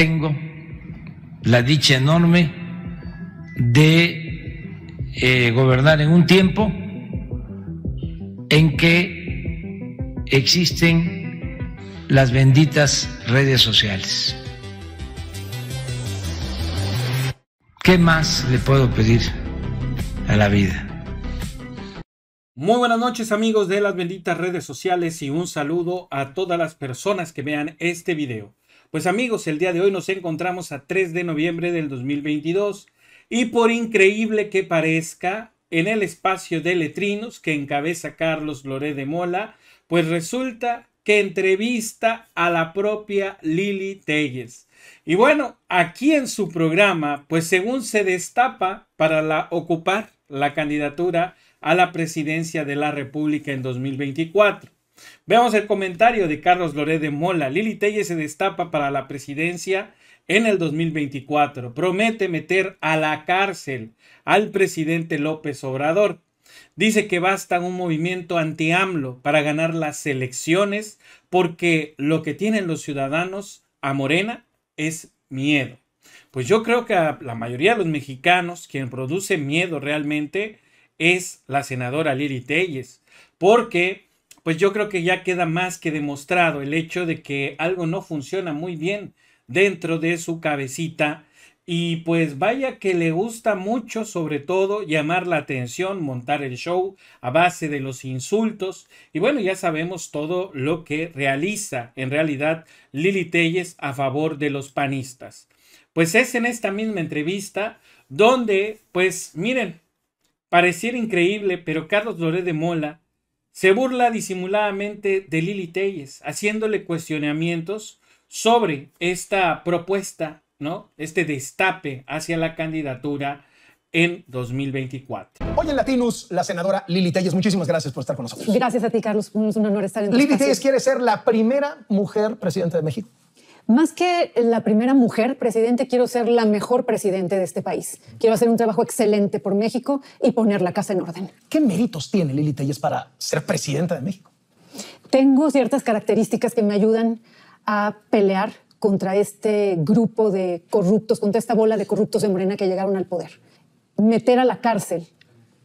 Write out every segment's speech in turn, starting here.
tengo la dicha enorme de eh, gobernar en un tiempo en que existen las benditas redes sociales. ¿Qué más le puedo pedir a la vida? Muy buenas noches amigos de las benditas redes sociales y un saludo a todas las personas que vean este video. Pues amigos, el día de hoy nos encontramos a 3 de noviembre del 2022 y por increíble que parezca, en el espacio de letrinos que encabeza Carlos Loré de Mola, pues resulta que entrevista a la propia Lili Telles. Y bueno, aquí en su programa, pues según se destapa para la, ocupar la candidatura a la presidencia de la República en 2024. Veamos el comentario de Carlos Loré de Mola. Lili telles se destapa para la presidencia en el 2024. Promete meter a la cárcel al presidente López Obrador. Dice que basta un movimiento anti-AMLO para ganar las elecciones porque lo que tienen los ciudadanos a Morena es miedo. Pues yo creo que la mayoría de los mexicanos quien produce miedo realmente es la senadora Lili Telles, porque pues yo creo que ya queda más que demostrado el hecho de que algo no funciona muy bien dentro de su cabecita. Y pues vaya que le gusta mucho, sobre todo, llamar la atención, montar el show a base de los insultos. Y bueno, ya sabemos todo lo que realiza en realidad Lili Telles a favor de los panistas. Pues es en esta misma entrevista donde, pues miren, pareciera increíble, pero Carlos Loré de Mola se burla disimuladamente de Lili Telles, haciéndole cuestionamientos sobre esta propuesta, ¿no? Este destape hacia la candidatura en 2024. Hoy en Latinus, la senadora Lili Telles, muchísimas gracias por estar con nosotros. Gracias a ti, Carlos. Es un honor estar en Lili Telles quiere ser la primera mujer presidenta de México más que la primera mujer presidente, quiero ser la mejor presidente de este país. Quiero hacer un trabajo excelente por México y poner la casa en orden. ¿Qué méritos tiene Lili Telles para ser presidenta de México? Tengo ciertas características que me ayudan a pelear contra este grupo de corruptos, contra esta bola de corruptos de Morena que llegaron al poder. Meter a la cárcel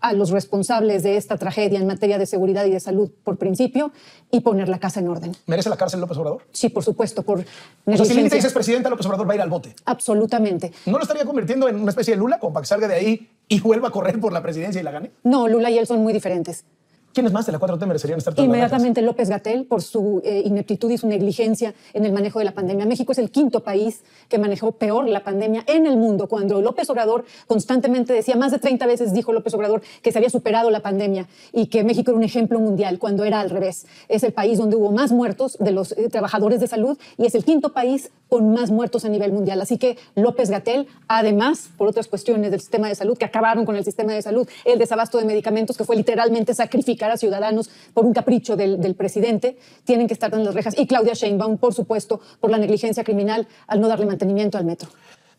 a los responsables de esta tragedia en materia de seguridad y de salud por principio y poner la casa en orden. ¿Merece la cárcel López Obrador? Sí, por supuesto, por negligencia. si es presidenta, López Obrador va a ir al bote. Absolutamente. ¿No lo estaría convirtiendo en una especie de Lula con para que salga de ahí y vuelva a correr por la presidencia y la gane? No, Lula y él son muy diferentes. ¿Quiénes más de la 4T merecerían estar tan Inmediatamente López Gatel por su eh, ineptitud y su negligencia en el manejo de la pandemia. México es el quinto país que manejó peor la pandemia en el mundo. Cuando López Obrador constantemente decía, más de 30 veces dijo López Obrador que se había superado la pandemia y que México era un ejemplo mundial cuando era al revés. Es el país donde hubo más muertos de los eh, trabajadores de salud y es el quinto país con más muertos a nivel mundial. Así que López Gatel, además, por otras cuestiones del sistema de salud que acabaron con el sistema de salud, el desabasto de medicamentos que fue literalmente sacrificado a ciudadanos por un capricho del, del presidente, tienen que estar en las rejas. Y Claudia Sheinbaum, por supuesto, por la negligencia criminal al no darle mantenimiento al metro.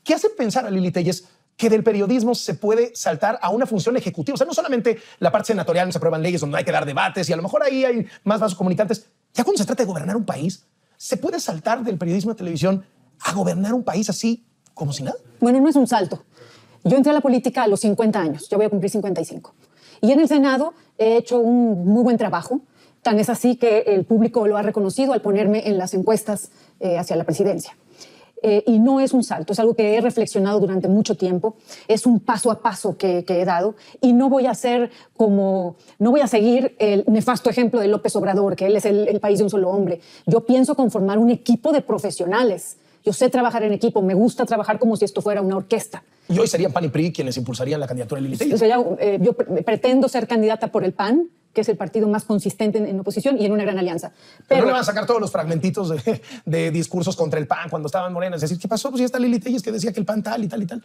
¿Qué hace pensar a Lili Telles que del periodismo se puede saltar a una función ejecutiva. O sea, no solamente la parte senatorial, no se aprueban leyes donde hay que dar debates y a lo mejor ahí hay más vasos comunicantes. Ya cuando se trata de gobernar un país, ¿se puede saltar del periodismo de televisión a gobernar un país así como si nada? Bueno, no es un salto. Yo entré a la política a los 50 años, ya voy a cumplir 55. Y en el Senado he hecho un muy buen trabajo, tan es así que el público lo ha reconocido al ponerme en las encuestas eh, hacia la presidencia. Eh, y no es un salto, es algo que he reflexionado durante mucho tiempo, es un paso a paso que, he dado y no voy a hacer como, no voy a seguir el nefasto ejemplo de López Obrador, que él es el, el país de un solo hombre. Yo pienso conformar un equipo de profesionales yo sé trabajar en equipo, me gusta trabajar como si esto fuera una orquesta. Y hoy serían PAN y PRI quienes impulsarían la candidatura de Lili Telles. yo, pretendo ser candidata por el PAN, que es el partido más consistente en, oposición y en una gran alianza. Pero, no le van a sacar todos los fragmentitos de, discursos contra el PAN cuando estaban morenas. Es decir, ¿qué pasó? Pues ya está Lili Telles que decía que el PAN tal y tal y tal.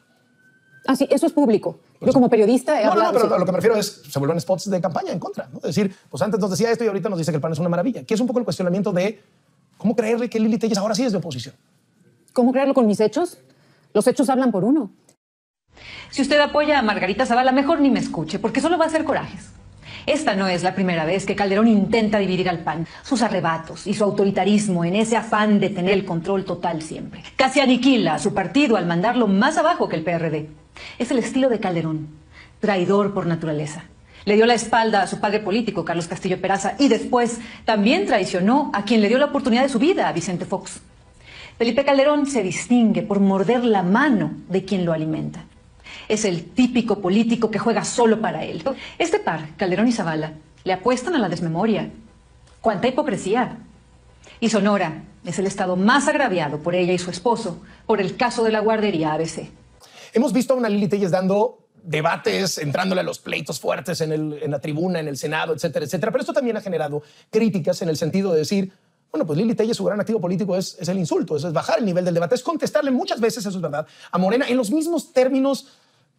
Ah, sí, eso es público. Yo como periodista no, No, pero lo que me refiero es, se vuelven spots de campaña en contra. ¿no? Es decir, pues antes nos decía esto y ahorita nos dice que el PAN es una maravilla, que es un poco el cuestionamiento de cómo creerle que Lili Telles ahora sí es de oposición. ¿Cómo crearlo con mis hechos? Los hechos hablan por uno. Si usted apoya a Margarita Zavala, mejor ni me escuche, porque solo va a hacer corajes. Esta no es la primera vez que Calderón intenta dividir al PAN. Sus arrebatos y su autoritarismo en ese afán de tener el control total siempre. Casi aniquila a su partido al mandarlo más abajo que el PRD. Es el estilo de Calderón, traidor por naturaleza. Le dio la espalda a su padre político, Carlos Castillo Peraza, y después también traicionó a quien le dio la oportunidad de su vida, a Vicente Fox. Felipe Calderón se distingue por morder la mano de quien lo alimenta. Es el típico político que juega solo para él. Este par, Calderón y Zavala, le apuestan a la desmemoria. ¡Cuánta hipocresía! Y Sonora es el estado más agraviado por ella y su esposo por el caso de la guardería ABC. Hemos visto a una Lili Telles dando debates, entrándole a los pleitos fuertes en, en la tribuna, en el Senado, etcétera, etcétera. Pero esto también ha generado críticas en el sentido de decir, bueno, pues Lili Telle, su gran activo político es, el insulto, es, bajar el nivel del debate, es contestarle muchas veces, eso es verdad, a Morena en los mismos términos,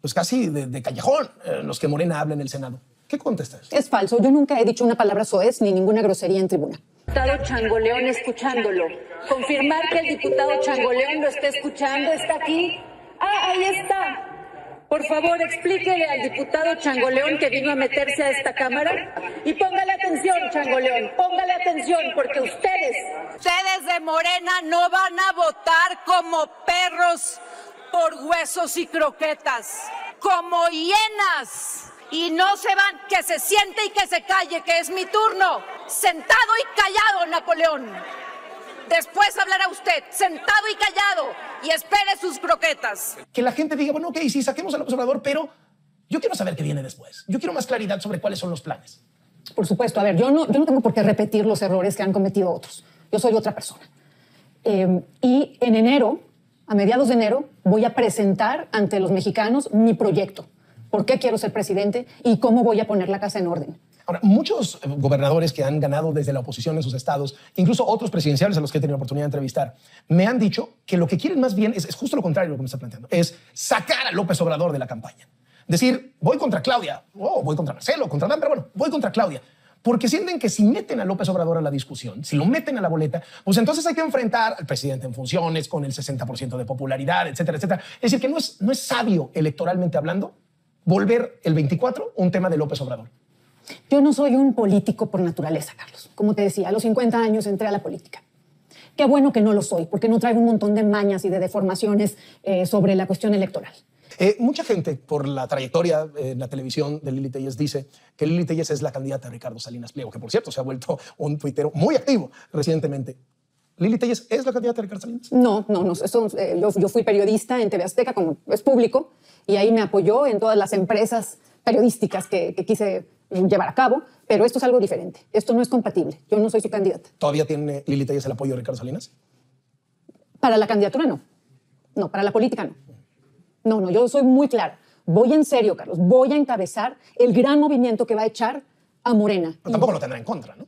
pues casi de, callejón, eh, los que Morena habla en el Senado. ¿Qué contestas? Es falso. Yo nunca he dicho una palabra soez ni ninguna grosería en tribuna. Diputado Changoleón escuchándolo. Confirmar que el diputado Changoleón lo está escuchando, está aquí. Ah, ahí está. Por favor, explíquele al diputado Changoleón que vino a meterse a esta Cámara y póngale atención, Changoleón, póngale atención, porque ustedes... Ustedes de Morena no van a votar como perros por huesos y croquetas, como hienas y no se van, que se siente y que se calle, que es mi turno. Sentado y callado, Napoleón. Después hablará usted, sentado y callado, y espere sus croquetas. Que la gente diga, bueno, ok, sí, saquemos al observador, pero yo quiero saber qué viene después. Yo quiero más claridad sobre cuáles son los planes. Por supuesto, a ver, yo no, yo no tengo por qué repetir los errores que han cometido otros. Yo soy otra persona. Eh, y en enero, a mediados de enero, voy a presentar ante los mexicanos mi proyecto. ¿Por qué quiero ser presidente y cómo voy a poner la casa en orden? Ahora, muchos eh, gobernadores que han ganado desde la oposición en sus estados, incluso otros presidenciales a los que he tenido oportunidad de entrevistar, me han dicho que lo que quieren más bien es, justo lo contrario de lo que me está planteando, es sacar a López Obrador de la campaña. Decir, voy contra Claudia, o oh, voy contra Marcelo, contra Dan, pero bueno, voy contra Claudia porque sienten que si meten a López Obrador a la discusión, si lo meten a la boleta, pues entonces hay que enfrentar al presidente en funciones con el 60% de popularidad, etcétera, etcétera. Es decir, que no es, no es sabio electoralmente hablando volver el 24 un tema de López Obrador. Yo no soy un político por naturaleza, Carlos. Como te decía, a los 50 años entré a la política. Qué bueno que no lo soy, porque no traigo un montón de mañas y de deformaciones eh, sobre la cuestión electoral. Eh, mucha gente, por la trayectoria eh, en la televisión de Lili Telles, dice que Lili Telles es la candidata de Ricardo Salinas Pliego, que por cierto se ha vuelto un tuitero muy activo recientemente. ¿Lili Telles es la candidata de Ricardo Salinas? No, no, no. yo, fui periodista en TV Azteca, como es público, y ahí me apoyó en todas las empresas periodísticas que, que quise llevar a cabo, pero esto es algo diferente. Esto no es compatible. Yo no soy su candidata. ¿Todavía tiene Lili Tellez el apoyo de Ricardo Salinas? Para la candidatura no. No, para la política no. No, no, yo soy muy clara. Voy en serio, Carlos. Voy a encabezar el gran movimiento que va a echar a Morena. Pero tampoco lo tendrá en contra, ¿no?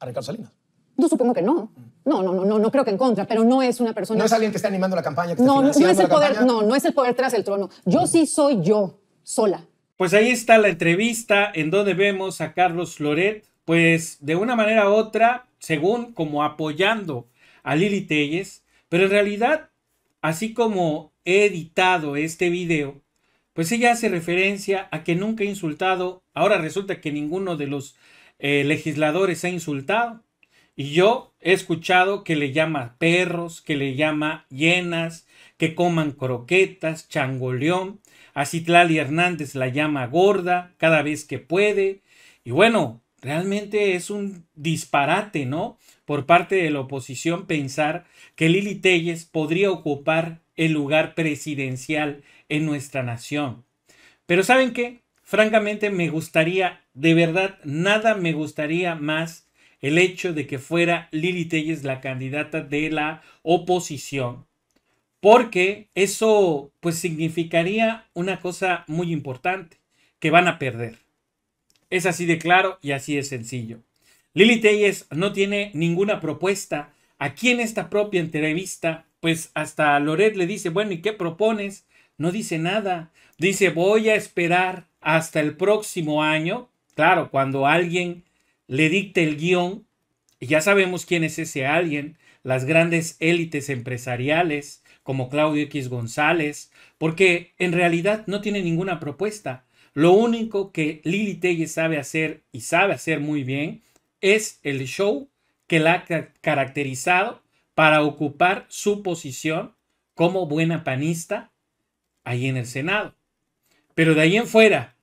A Ricardo Salinas. Yo supongo que no. No, no, no, no, no creo que en contra, pero no es una persona. No es alguien que está animando la campaña. Que está no, no es el poder, campaña? no, no es el poder tras el trono. Yo mm. sí soy yo sola. Pues ahí está la entrevista en donde vemos a Carlos Floret, pues de una manera u otra, según como apoyando a Lili Telles, pero en realidad, así como he editado este video, pues ella hace referencia a que nunca ha insultado, ahora resulta que ninguno de los eh, legisladores ha insultado. Y yo he escuchado que le llama perros, que le llama llenas, que coman croquetas, changoleón. A Citlali Hernández la llama gorda cada vez que puede. Y bueno, realmente es un disparate, ¿no? Por parte de la oposición pensar que Lili Telles podría ocupar el lugar presidencial en nuestra nación. Pero ¿saben qué? Francamente me gustaría, de verdad, nada me gustaría más el hecho de que fuera Lili Telles la candidata de la oposición porque eso pues significaría una cosa muy importante, que van a perder. Es así de claro y así de sencillo. Lili Telles no tiene ninguna propuesta. Aquí en esta propia entrevista, pues hasta Loret le dice, bueno, ¿y qué propones? No dice nada. Dice, voy a esperar hasta el próximo año. Claro, cuando alguien le dicte el guión, y ya sabemos quién es ese alguien, las grandes élites empresariales, como Claudio X González, porque en realidad no tiene ninguna propuesta. Lo único que Lili Telles sabe hacer y sabe hacer muy bien es el show que la ha caracterizado para ocupar su posición como buena panista ahí en el Senado. Pero de ahí en fuera,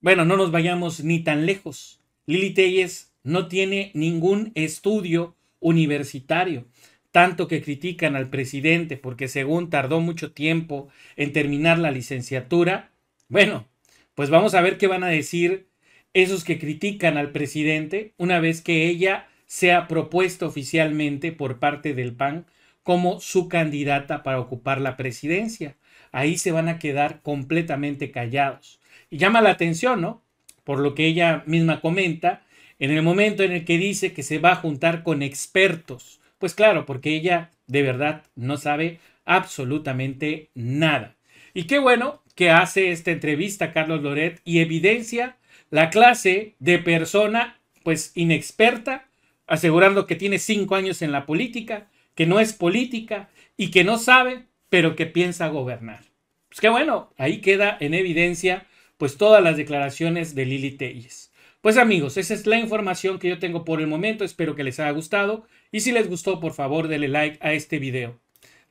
bueno, no nos vayamos ni tan lejos. Lili Telles no tiene ningún estudio universitario tanto que critican al presidente porque según tardó mucho tiempo en terminar la licenciatura, bueno, pues vamos a ver qué van a decir esos que critican al presidente una vez que ella sea propuesta oficialmente por parte del PAN como su candidata para ocupar la presidencia. Ahí se van a quedar completamente callados. Y llama la atención, ¿no? Por lo que ella misma comenta, en el momento en el que dice que se va a juntar con expertos pues claro, porque ella de verdad no sabe absolutamente nada. Y qué bueno que hace esta entrevista Carlos Loret y evidencia la clase de persona pues inexperta, asegurando que tiene cinco años en la política, que no es política y que no sabe, pero que piensa gobernar. Pues qué bueno, ahí queda en evidencia pues todas las declaraciones de Lili Telles. Pues amigos, esa es la información que yo tengo por el momento, espero que les haya gustado. Y si les gustó, por favor, denle like a este video.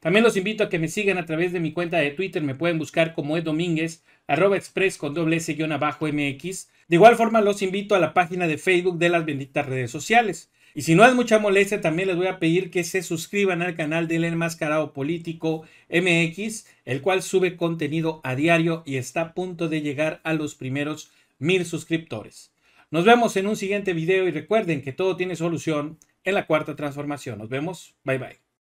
También los invito a que me sigan a través de mi cuenta de Twitter. Me pueden buscar como edomínguez, arroba express con doble S abajo MX. De igual forma, los invito a la página de Facebook de las benditas redes sociales. Y si no es mucha molestia, también les voy a pedir que se suscriban al canal del Enmascarado Político MX, el cual sube contenido a diario y está a punto de llegar a los primeros mil suscriptores. Nos vemos en un siguiente video y recuerden que todo tiene solución en la cuarta transformación. Nos vemos. Bye bye.